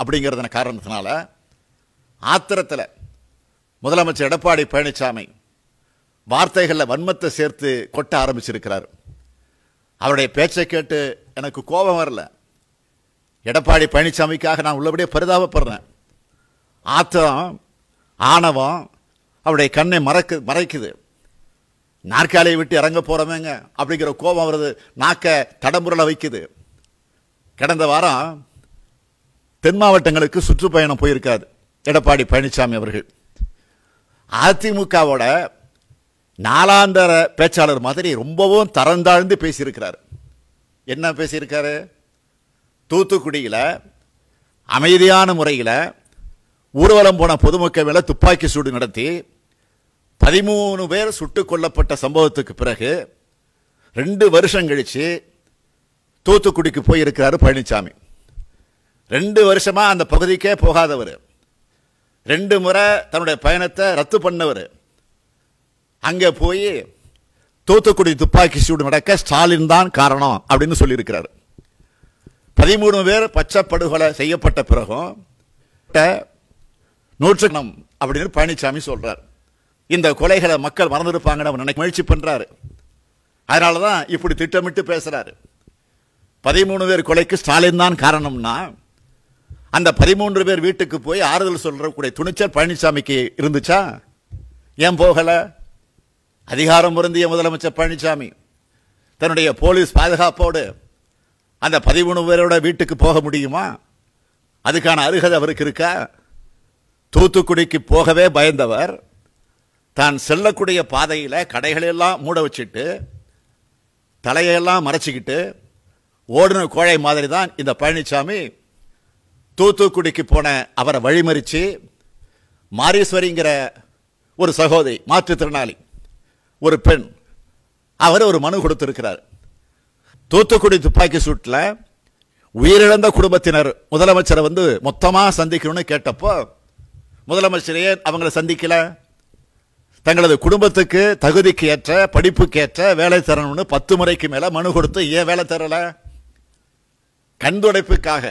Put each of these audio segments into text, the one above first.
அப்படிங்கிறதன காரணத்தினால ஆத்திரத்தில் முதலமைச்சர் எடப்பாடி பழனிசாமி வார்த்தைகளில் வன்மத்தை சேர்த்து கொட்ட ஆரம்பிச்சிருக்கிறார் அவருடைய பேச்சை கேட்டு எனக்கு கோபம் வரல எடப்பாடி பழனிசாமிக்காக நான் உள்ளபடியே பரிதாபப்படுறேன் ஆத்திரம் ஆணவம் அவருடைய கண்ணை மறக்கு மறைக்குது நாற்காலியை விட்டு இறங்க போகிறவங்க அப்படிங்கிற கோபம் வருது நாக்கை தடம்புரலை வைக்குது கடந்த வாரம் தென் மாவட்டங்களுக்கு சுற்றுப்பயணம் போயிருக்காது எடப்பாடி பழனிசாமி அவர்கள் அதிமுகவோட நாலாந்தர பேச்சாளர் மாதிரி ரொம்பவும் தரந்தாழ்ந்து பேசியிருக்கிறார் என்ன பேசியிருக்காரு தூத்துக்குடியில் அமைதியான முறையில் ஊர்வலம் போன பொதுமக்கள் மேலே துப்பாக்கி சூடு நடத்தி பதிமூணு பேர் சுட்டுக் கொல்லப்பட்ட சம்பவத்துக்கு பிறகு ரெண்டு வருஷம் கழித்து தூத்துக்குடிக்கு போயிருக்கிறாரு பழனிசாமி ரெண்டு வருஷமாக அந்த பகுதிக்கே போகாதவர் ரெண்டு முறை தன்னுடைய பயணத்தை ரத்து பண்ணவர் அங்கே போய் தூத்துக்குடி துப்பாக்கி சூடு நடக்க ஸ்டாலின் தான் காரணம் அப்படின்னு சொல்லியிருக்கிறார் பதிமூணு பேர் பச்சை படுகொலை செய்யப்பட்ட பிறகும் நூற்றுக்கணம் அப்படின்னு பழனிசாமி சொல்கிறார் இந்த கொலைகளை மக்கள் மறந்துருப்பாங்கன்னு அவர் நினைக்க முயற்சி பண்ணுறாரு அதனால தான் இப்படி திட்டமிட்டு பேசுகிறாரு பதிமூணு பேர் கொலைக்கு ஸ்டாலின் தான் காரணம்னா அந்த பதிமூன்று பேர் வீட்டுக்கு போய் ஆறுதல் சொல்கிறக்கூடிய துணிச்சல் பழனிசாமிக்கு இருந்துச்சா ஏன் போகலை அதிகாரம் பொருந்திய முதலமைச்சர் பழனிசாமி தன்னுடைய போலீஸ் பாதுகாப்போடு அந்த பதிமூணு பேரோட வீட்டுக்கு போக முடியுமா அதுக்கான அருகதை அவருக்கு இருக்கா தூத்துக்குடிக்கு போகவே பயந்தவர் தான் செல்லக்கூடிய பாதையில் கடைகளெல்லாம் மூட வச்சுட்டு தலையெல்லாம் மறைச்சிக்கிட்டு ஓடுன கோழை மாதிரி தான் இந்த பழனிசாமி தூத்துக்குடிக்கு போன அவரை வழிமறித்து மாரீஸ்வரிங்கிற ஒரு சகோதரி மாற்றுத்திறனாளி ஒரு பெண் அவர் ஒரு மனு கொடுத்திருக்கிறார் தூத்துக்குடி துப்பாக்கி சூட்டில் உயிரிழந்த குடும்பத்தினர் முதலமைச்சரை வந்து மொத்தமாக சந்திக்கணும்னு கேட்டப்போ முதலமைச்சரையே அவங்கள சந்திக்கலை தங்களது குடும்பத்துக்கு தகுதிக்கு ஏற்ற படிப்புக்கு ஏற்ற வேலை தரணும்னு பத்து முறைக்கு மேலே மனு கொடுத்து ஏன் வேலை தரலை கண்துடைப்புக்காக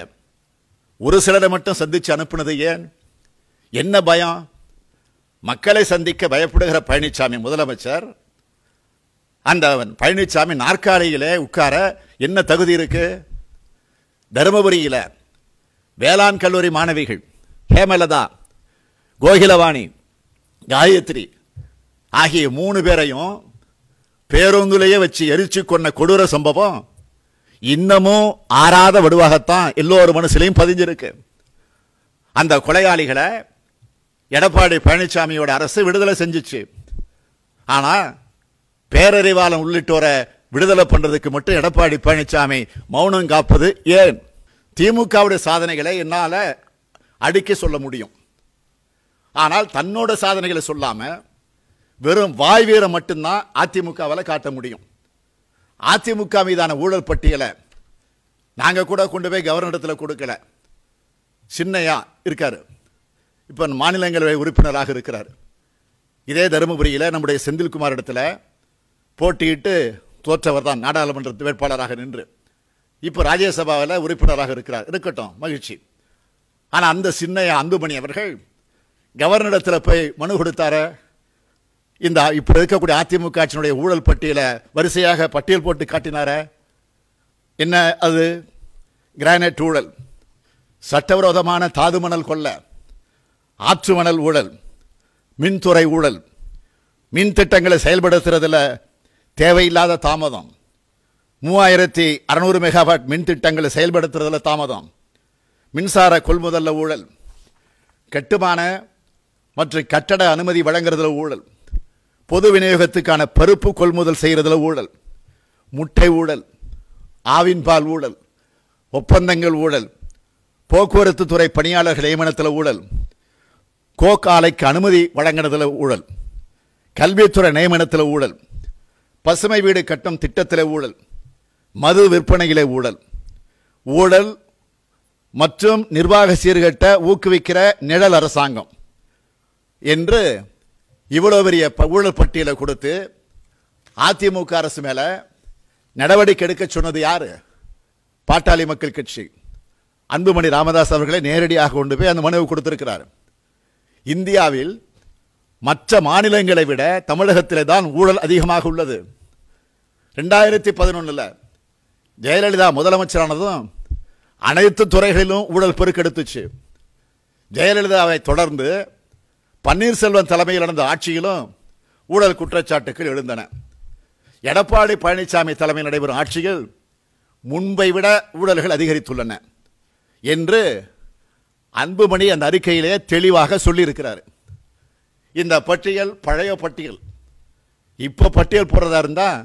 ஒரு சிலரை மட்டும் சந்தித்து அனுப்புனது ஏன் என்ன பயம் மக்களை சந்திக்க பயப்படுகிற பழனிசாமி முதலமைச்சர் அந்த பழனிசாமி நாற்காலியில் உட்கார என்ன தகுதி இருக்கு தருமபுரியில் வேளாண் கல்லூரி மாணவிகள் ஹேமலதா கோகிலவாணி காயத்ரி ஆகிய மூணு பேரையும் பேருந்துலேயே வச்சு எரிச்சு கொண்ட கொடூர சம்பவம் இன்னமும் ஆறாத வடுவாகத்தான் எல்லோரும் மனசுலையும் பதிஞ்சிருக்கு அந்த கொலையாளிகளை எடப்பாடி பழனிசாமியோட அரசு விடுதலை செஞ்சிச்சு ஆனால் பேரறிவாளன் உள்ளிட்டோரை விடுதலை பண்ணுறதுக்கு மட்டும் எடப்பாடி பழனிசாமி மௌனம் காப்பது ஏன் திமுகவுடைய சாதனைகளை என்னால் அடுக்கி சொல்ல முடியும் ஆனால் தன்னோட சாதனைகளை சொல்லாமல் வெறும் வாய் வீரம் மட்டும்தான் அதிமுகவால் காட்ட முடியும் அதிமுக மீதான ஊழல் பட்டியலை நாங்கள் கூட கொண்டு போய் கவர்னரிடத்தில் கொடுக்கல சின்னையா இருக்கார் இப்போ மாநிலங்களவை உறுப்பினராக இருக்கிறார் இதே தருமபுரியில் நம்முடைய செந்தில்குமார் இடத்துல போட்டியிட்டு தோற்றவர் தான் நாடாளுமன்ற வேட்பாளராக நின்று இப்போ ராஜ்யசபாவில் உறுப்பினராக இருக்கிறார் இருக்கட்டும் மகிழ்ச்சி ஆனால் அந்த சின்னையா அன்புமணி அவர்கள் கவர்னரிடத்தில் போய் மனு கொடுத்தார இந்த இப்போ இருக்கக்கூடிய அதிமுக ஆட்சியினுடைய ஊழல் பட்டியலை வரிசையாக பட்டியல் போட்டு காட்டினார என்ன அது கிரானைட் ஊழல் சட்டவிரோதமான தாதுமணல் கொள்ள ஆற்று மணல் ஊழல் மின்துறை ஊழல் மின் திட்டங்களை செயல்படுத்துறதில் தேவையில்லாத தாமதம் மூவாயிரத்தி அறநூறு மெகாவாட் மின் திட்டங்களை செயல்படுத்துறதில் தாமதம் மின்சார கொள்முதலில் ஊழல் கட்டுமான மற்றும் கட்டட அனுமதி வழங்குறதுல ஊழல் பொது விநியோகத்துக்கான பருப்பு கொள்முதல் செய்கிறதுல ஊழல் முட்டை ஊழல் ஆவின்பால் ஊழல் ஒப்பந்தங்கள் ஊழல் போக்குவரத்து துறை பணியாளர்கள் நியமனத்தில் ஊழல் கோக் ஆலைக்கு அனுமதி வழங்கினதில் ஊழல் கல்வித்துறை நியமனத்தில் ஊழல் பசுமை வீடு கட்டும் திட்டத்தில் ஊழல் மது விற்பனையிலே ஊழல் ஊழல் மற்றும் நிர்வாக சீர்கட்ட ஊக்குவிக்கிற நிழல் அரசாங்கம் என்று இவ்வளோ பெரிய ஊழல் பட்டியலை கொடுத்து அதிமுக அரசு மேலே நடவடிக்கை எடுக்க சொன்னது யார் பாட்டாளி மக்கள் கட்சி அன்புமணி ராமதாஸ் அவர்களை நேரடியாக கொண்டு போய் அந்த மனுவை கொடுத்துருக்கிறார் இந்தியாவில் மற்ற மாநிலங்களை விட தமிழகத்தில் தான் ஊழல் அதிகமாக உள்ளது ரெண்டாயிரத்தி பதினொன்றில் ஜெயலலிதா முதலமைச்சரானதும் அனைத்து துறைகளிலும் ஊழல் பெருக்கெடுத்துச்சு ஜெயலலிதாவை தொடர்ந்து பன்னீர்செல்வம் தலைமையில் நடந்த ஆட்சியிலும் ஊழல் குற்றச்சாட்டுகள் எழுந்தன எடப்பாடி பழனிசாமி தலைமையில் நடைபெறும் ஆட்சியில் முன்பை விட ஊழல்கள் அதிகரித்துள்ளன என்று அன்புமணி அந்த அறிக்கையிலே தெளிவாக சொல்லியிருக்கிறார் இந்த பட்டியல் பழைய பட்டியல் இப்போ பட்டியல் போடுறதா இருந்தால்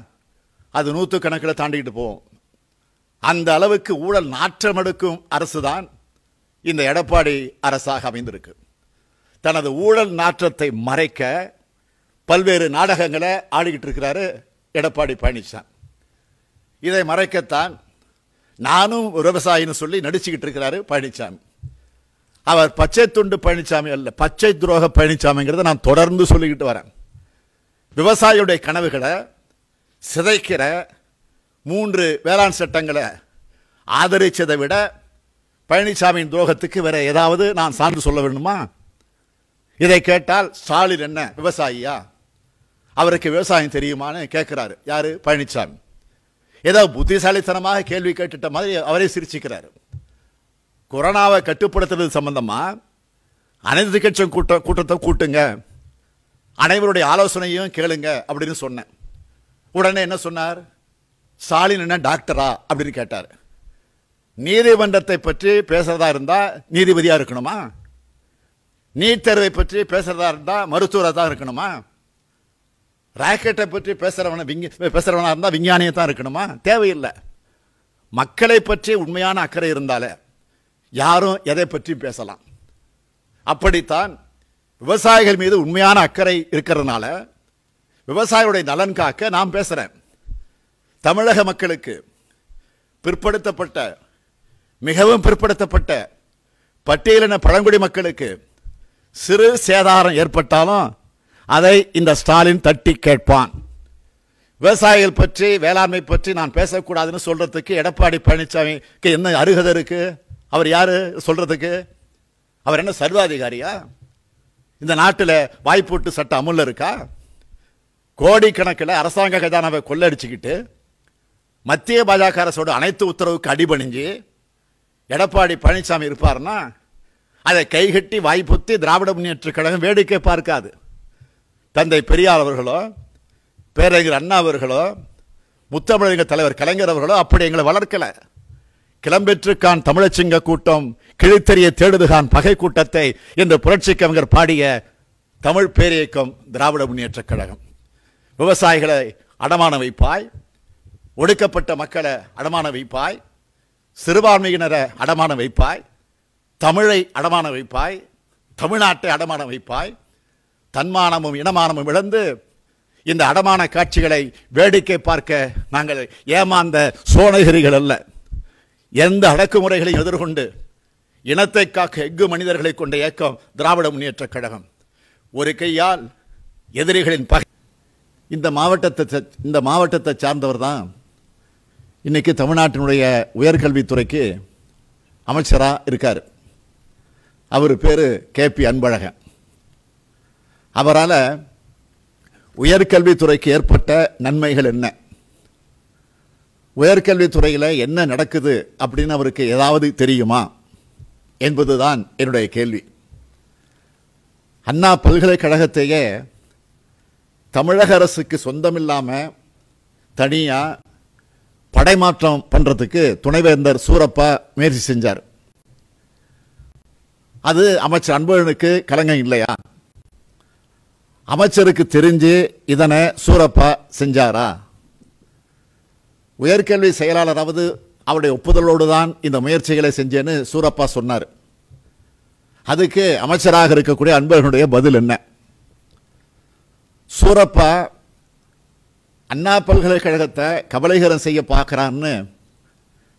அது நூற்று கணக்கில் தாண்டிக்கிட்டு போவோம் அந்த அளவுக்கு ஊழல் நாற்றமெடுக்கும் அரசு தான் இந்த எடப்பாடி அரசாக அமைந்திருக்கு தனது ஊழல் நாற்றத்தை மறைக்க பல்வேறு நாடகங்களை ஆடிக்கிட்டு இருக்கிறாரு எடப்பாடி பழனிசாமி இதை மறைக்கத்தான் நானும் விவசாயின்னு சொல்லி நடிச்சுக்கிட்டு இருக்கிறாரு பழனிசாமி அவர் பச்சை துண்டு பழனிசாமி அல்ல பச்சை துரோக பழனிசாமிங்கிறத நான் தொடர்ந்து சொல்லிக்கிட்டு வரேன் விவசாயியுடைய கனவுகளை சிதைக்கிற மூன்று வேளாண் சட்டங்களை ஆதரித்ததை விட பழனிசாமியின் துரோகத்துக்கு வேற ஏதாவது நான் சான்று சொல்ல வேண்டுமா இதை கேட்டால் ஸ்டாலின் என்ன விவசாயியா அவருக்கு விவசாயம் தெரியுமான்னு கேட்கிறாரு யாரு பழனிசாமி ஏதோ புத்திசாலித்தனமாக கேள்வி கேட்டுட்ட மாதிரி அவரே சிரிச்சுக்கிறாரு கொரோனாவை கட்டுப்படுத்துறது சம்பந்தமாக அனைத்து கட்சி கூட்ட கூட்டத்தை கூட்டுங்க அனைவருடைய ஆலோசனையும் கேளுங்க அப்படின்னு சொன்னேன் உடனே என்ன சொன்னார் ஸ்டாலின் என்ன டாக்டரா அப்படின்னு கேட்டார் நீதிமன்றத்தை பற்றி பேசுறதா இருந்தால் நீதிபதியாக இருக்கணுமா நீட் தேர்வை பற்றி பேசுகிறதா இருந்தால் மருத்துவராக தான் இருக்கணுமா ராக்கெட்டை பற்றி பேசுகிறவன விஞ்ஞ பேசுகிறவனாக இருந்தால் விஞ்ஞானியை தான் இருக்கணுமா தேவையில்லை மக்களை பற்றி உண்மையான அக்கறை இருந்தாலே யாரும் எதை பற்றியும் பேசலாம் அப்படித்தான் விவசாயிகள் மீது உண்மையான அக்கறை இருக்கிறதுனால விவசாயிகளுடைய நலன் காக்க நான் பேசுகிறேன் தமிழக மக்களுக்கு பிற்படுத்தப்பட்ட மிகவும் பிற்படுத்தப்பட்ட பட்டியலின பழங்குடி மக்களுக்கு சிறு சேதாரம் ஏற்பட்டாலும் அதை இந்த ஸ்டாலின் தட்டி கேட்பான் விவசாயிகள் பற்றி வேளாண்மை பற்றி நான் பேசக்கூடாதுன்னு சொல்கிறதுக்கு எடப்பாடி பழனிசாமிக்கு என்ன அருகதை இருக்குது அவர் யார் சொல்கிறதுக்கு அவர் என்ன சர்வாதிகாரியா இந்த நாட்டில் வாய்ப்பூட்டு சட்டம் அமுல்ல இருக்கா கோடிக்கணக்கில் அரசாங்க கஜானாவை கொள்ளடிச்சுக்கிட்டு மத்திய பாஜக அரசோட அனைத்து உத்தரவுக்கு அடிபணிஞ்சு எடப்பாடி பழனிசாமி இருப்பாருன்னா அதை கைகட்டி வாய்ப்புத்தி திராவிட முன்னேற்ற கழகம் வேடிக்கை பார்க்காது தந்தை பெரியார் அவர்களோ பேரறிஞர் அண்ணா அவர்களோ முத்தமிழக தலைவர் கலைஞர் அவர்களோ அப்படி எங்களை வளர்க்கலை கிளம்பெற்றுக்கான் தமிழச்சிங்க கூட்டம் கிழித்தறிய தேடுதுகான் பகை கூட்டத்தை என்று புரட்சி கவிஞர் பாடிய தமிழ் பேரியக்கம் திராவிட முன்னேற்ற கழகம் விவசாயிகளை அடமான வைப்பாய் ஒடுக்கப்பட்ட மக்களை அடமான வைப்பாய் சிறுபான்மையினரை அடமான வைப்பாய் தமிழை அடமான வைப்பாய் தமிழ்நாட்டை அடமான வைப்பாய் தன்மானமும் இனமானமும் இழந்து இந்த அடமான காட்சிகளை வேடிக்கை பார்க்க நாங்கள் ஏமாந்த சோனகிரிகள் அல்ல எந்த அடக்குமுறைகளையும் எதிர்கொண்டு இனத்தை காக்க எஃகு மனிதர்களை கொண்ட இயக்கம் திராவிட முன்னேற்றக் கழகம் ஒரு கையால் எதிரிகளின் பகை இந்த மாவட்டத்தை இந்த மாவட்டத்தை சார்ந்தவர் தான் இன்றைக்கி தமிழ்நாட்டினுடைய உயர்கல்வித்துறைக்கு அமைச்சராக இருக்கார் அவர் பேர் கேபி அன்பழகன் அவரால் உயர்கல்வித்துறைக்கு ஏற்பட்ட நன்மைகள் என்ன உயர்கல்வித்துறையில் என்ன நடக்குது அப்படின்னு அவருக்கு ஏதாவது தெரியுமா என்பது தான் என்னுடைய கேள்வி அண்ணா பல்கலைக்கழகத்தையே தமிழக அரசுக்கு சொந்தமில்லாமல் தனியாக படைமாற்றம் பண்ணுறதுக்கு துணைவேந்தர் சூரப்பா முயற்சி செஞ்சார் அது அமைச்சர் அன்பழனுக்கு கலங்கம் இல்லையா அமைச்சருக்கு தெரிஞ்சு இதனை சூரப்பா செஞ்சாரா உயர்கல்வி செயலாளராவது அவருடைய ஒப்புதலோடு தான் இந்த முயற்சிகளை செஞ்சேன்னு சூரப்பா சொன்னார் அதுக்கு அமைச்சராக இருக்கக்கூடிய அன்பர்களுடைய பதில் என்ன சூரப்பா அண்ணா பல்கலைக்கழகத்தை கபலீகரம் செய்ய பார்க்குறான்னு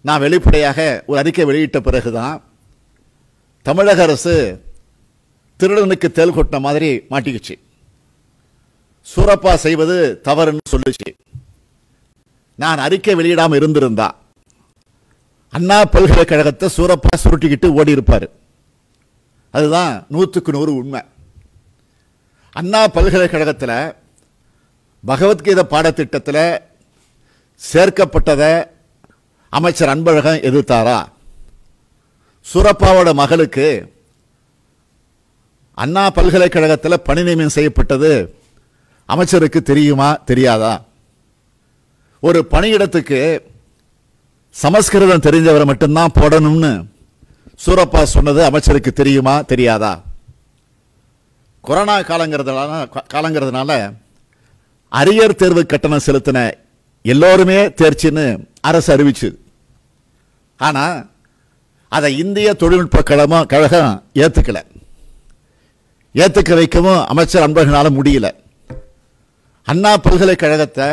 நான் வெளிப்படையாக ஒரு அறிக்கை வெளியிட்ட பிறகுதான் தமிழக அரசு திருடனுக்கு தேல் கொட்டின மாதிரி மாட்டிக்கிச்சு சூரப்பா செய்வது தவறுன்னு சொல்லுச்சு நான் அறிக்கை வெளியிடாமல் இருந்திருந்தா அண்ணா பல்கலைக்கழகத்தை சூரப்பா சுருட்டிக்கிட்டு ஓடி இருப்பார் அதுதான் நூற்றுக்கு நூறு உண்மை அண்ணா பல்கலைக்கழகத்தில் பகவத்கீதை பாடத்திட்டத்தில் சேர்க்கப்பட்டதை அமைச்சர் அன்பழகன் எதிர்த்தாரா சூரப்பாவோட மகளுக்கு அண்ணா பல்கலைக்கழகத்தில் பணி நியமனம் செய்யப்பட்டது அமைச்சருக்கு தெரியுமா தெரியாதா ஒரு பணியிடத்துக்கு சமஸ்கிருதம் தெரிஞ்சவரை மட்டும்தான் போடணும்னு சூரப்பா சொன்னது அமைச்சருக்கு தெரியுமா தெரியாதா கொரோனா காலங்கிறதுனால காலங்கிறதுனால அரியர் தேர்வு கட்டணம் செலுத்தின எல்லோருமே தேர்ச்சின்னு அரசு அறிவிச்சுது ஆனால் அதை இந்திய தொழில்நுட்ப கழகம் கழகம் ஏற்றுக்கல ஏற்றுக்க வைக்கவும் அமைச்சர் அன்பர்களால் முடியல அண்ணா பல்கலைக்கழகத்தை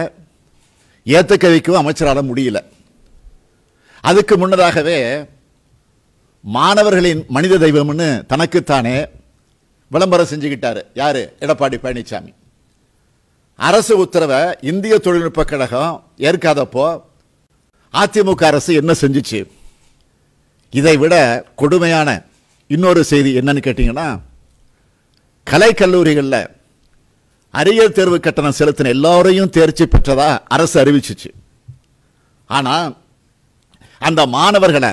ஏற்றுக்க வைக்கவும் அமைச்சரால் முடியல அதுக்கு முன்னதாகவே மாணவர்களின் மனித தெய்வம்னு தனக்குத்தானே விளம்பரம் செஞ்சுக்கிட்டார் யார் எடப்பாடி பழனிசாமி அரசு உத்தரவை இந்திய தொழில்நுட்ப கழகம் ஏற்காதப்போ அதிமுக அரசு என்ன செஞ்சிச்சு இதை விட கொடுமையான இன்னொரு செய்தி என்னன்னு கேட்டிங்கன்னா கலைக்கல்லூரிகளில் அரியல் தேர்வு கட்டணம் செலுத்தின எல்லோரையும் தேர்ச்சி பெற்றதாக அரசு அறிவிச்சிச்சு ஆனால் அந்த மாணவர்களை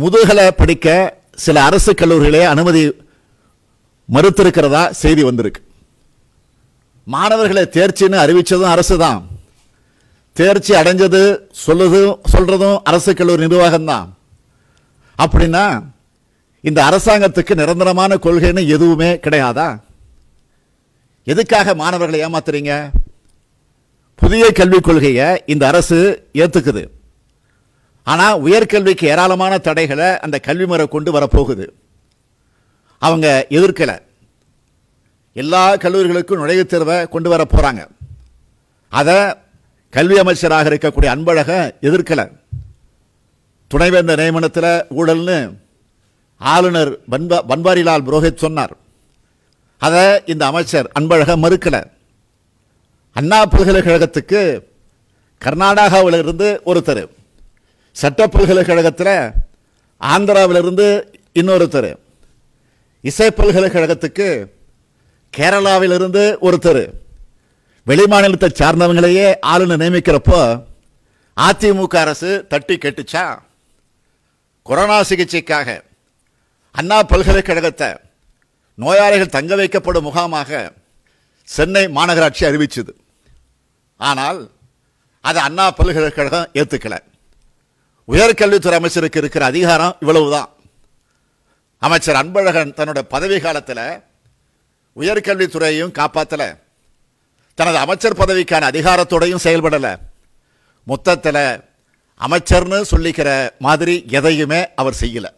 முதுகலை படிக்க சில அரசு கல்லூரிகளே அனுமதி மறுத்திருக்கிறதா செய்தி வந்திருக்கு மாணவர்களை தேர்ச்சின்னு அறிவித்ததும் அரசு தான் தேர்ச்சி அடைஞ்சது சொல்லுதும் சொல்கிறதும் அரசு கல்லூரி நிர்வாகம்தான் அப்படின்னா இந்த அரசாங்கத்துக்கு நிரந்தரமான கொள்கைன்னு எதுவுமே கிடையாதா எதுக்காக மாணவர்களை ஏமாத்துறீங்க புதிய கல்விக் கொள்கையை இந்த அரசு ஏற்றுக்குது ஆனால் உயர்கல்விக்கு ஏராளமான தடைகளை அந்த கல்வி முறை கொண்டு வரப்போகுது அவங்க எதிர்க்கலை எல்லா கல்லூரிகளுக்கும் நுழைவுத் தேர்வை கொண்டு வர போகிறாங்க அதை கல்வி அமைச்சராக இருக்கக்கூடிய அன்பழக எதிர்க்கலை துணைவேந்தர் நியமனத்தில் ஊழல்னு ஆளுநர் பன்பா பன்வாரிலால் புரோஹித் சொன்னார் அதை இந்த அமைச்சர் அன்பழக மறுக்கலை அண்ணா பல்கலைக்கழகத்துக்கு கர்நாடகாவிலிருந்து ஒருத்தர் சட்ட பல்கலைக்கழகத்தில் ஆந்திராவிலிருந்து இன்னொருத்தர் இசை பல்கலைக்கழகத்துக்கு கேரளாவிலிருந்து ஒருத்தர் வெளிமாநிலத்தை சார்ந்தவங்களையே ஆளுநர் நியமிக்கிறப்போ அதிமுக அரசு தட்டி கேட்டுச்சா கொரோனா சிகிச்சைக்காக அண்ணா பல்கலைக்கழகத்தை நோயாளிகள் தங்க வைக்கப்படும் முகாமாக சென்னை மாநகராட்சி அறிவிச்சது ஆனால் அதை அண்ணா பல்கலைக்கழகம் ஏற்றுக்கலை உயர்கல்வித்துறை அமைச்சருக்கு இருக்கிற அதிகாரம் இவ்வளவுதான் அமைச்சர் அன்பழகன் தன்னோட பதவி காலத்தில் உயர்கல்வித்துறையையும் காப்பாற்றலை தனது அமைச்சர் பதவிக்கான அதிகாரத்தோடையும் செயல்படலை மொத்தத்தில் அமைச்சர்னு சொல்லிக்கிற மாதிரி எதையுமே அவர் செய்யலை